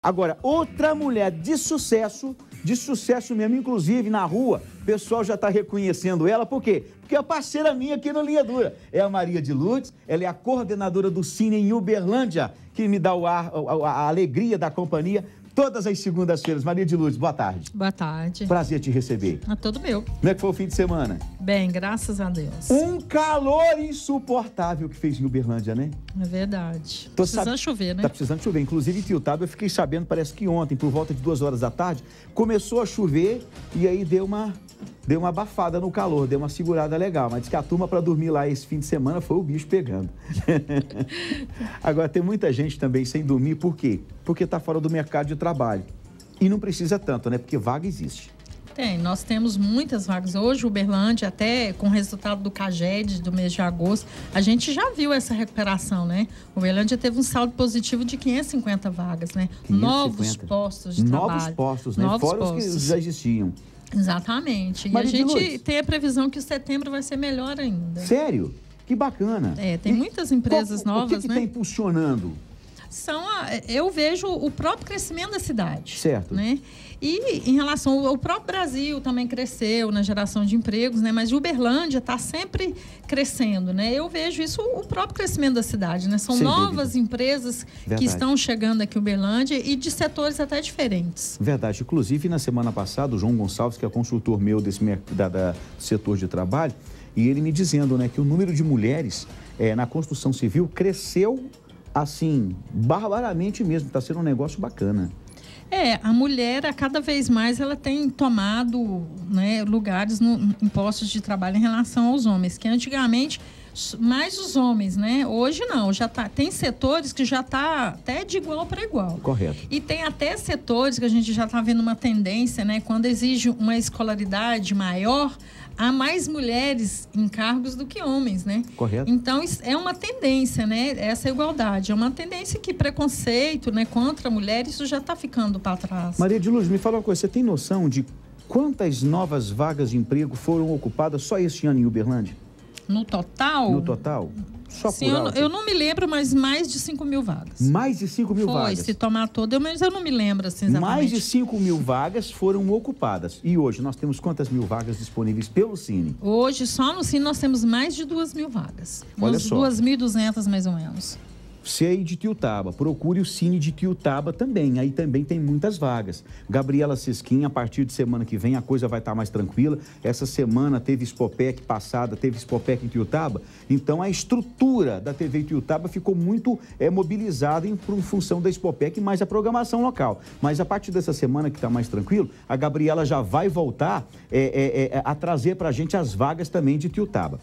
Agora, outra mulher de sucesso, de sucesso mesmo, inclusive na rua, o pessoal já está reconhecendo ela, por quê? Porque é parceira minha aqui no Linha Dura. É a Maria de Lourdes, ela é a coordenadora do Cine em Uberlândia, que me dá o ar, a, a alegria da companhia todas as segundas-feiras. Maria de Lourdes, boa tarde. Boa tarde. Prazer te receber. É todo meu. Como é que foi o fim de semana? bem, graças a Deus. Um calor insuportável que fez em Uberlândia, né? É verdade. Tô precisando sab... chover, né? Tá precisando chover. Inclusive, tio, Tiltado, eu fiquei sabendo, parece que ontem, por volta de duas horas da tarde, começou a chover e aí deu uma deu uma abafada no calor, deu uma segurada legal, mas disse que a turma para dormir lá esse fim de semana foi o bicho pegando. Agora tem muita gente também sem dormir, por quê? Porque está fora do mercado de trabalho. E não precisa tanto, né? Porque vaga existe. Tem, nós temos muitas vagas. Hoje, Uberlândia, até com o resultado do CAGED do mês de agosto, a gente já viu essa recuperação, né? Uberlândia teve um saldo positivo de 550 vagas, né? 550. Novos postos de Novos trabalho. Novos postos, né? Novos Fora postos. os que já existiam. Exatamente. Maria e a gente tem a previsão que o setembro vai ser melhor ainda. Sério? Que bacana. É, tem e muitas empresas qual, novas, o que que né? está impulsionando são a, eu vejo o próprio crescimento da cidade. Certo. Né? E em relação ao próprio Brasil também cresceu na geração de empregos, né? Mas Uberlândia está sempre crescendo, né? Eu vejo isso o próprio crescimento da cidade, né? São Sem novas dúvida. empresas Verdade. que estão chegando aqui em Uberlândia e de setores até diferentes. Verdade. Inclusive na semana passada o João Gonçalves, que é consultor meu desse da, da setor de trabalho, e ele me dizendo, né, que o número de mulheres é, na construção civil cresceu assim, barbaramente mesmo. Está sendo um negócio bacana. É, a mulher, a cada vez mais, ela tem tomado né, lugares no, em postos de trabalho em relação aos homens, que antigamente mais os homens, né? Hoje não, já tá, tem setores que já tá até de igual para igual. Correto. E tem até setores que a gente já tá vendo uma tendência, né? Quando exige uma escolaridade maior, há mais mulheres em cargos do que homens, né? Correto. Então é uma tendência, né? Essa é igualdade é uma tendência que preconceito, né, contra mulheres isso já está ficando para trás. Maria de Luz, me fala uma coisa, você tem noção de quantas novas vagas de emprego foram ocupadas só este ano em Uberlândia? No total? No total? Só Sim, eu, eu, não me lembro, mas mais de 5 mil vagas. Mais de 5 mil Foi, vagas? Foi, se tomar todo, mas eu não me lembro assim exatamente. Mais de 5 mil vagas foram ocupadas. E hoje nós temos quantas mil vagas disponíveis pelo Cine? Hoje, só no Cine, nós temos mais de 2 mil vagas. Olha Uns só. 2.200 mais ou menos. Você aí de Tiutaba, procure o Cine de Tiutaba também, aí também tem muitas vagas. Gabriela Sesquim, a partir de semana que vem a coisa vai estar tá mais tranquila. Essa semana teve Spopec passada, teve Spopec em Tiutaba, então a estrutura da TV Tiutaba ficou muito é, mobilizada em, em função da Spopec e mais a programação local. Mas a partir dessa semana que está mais tranquilo, a Gabriela já vai voltar é, é, é a trazer para a gente as vagas também de Tiutaba.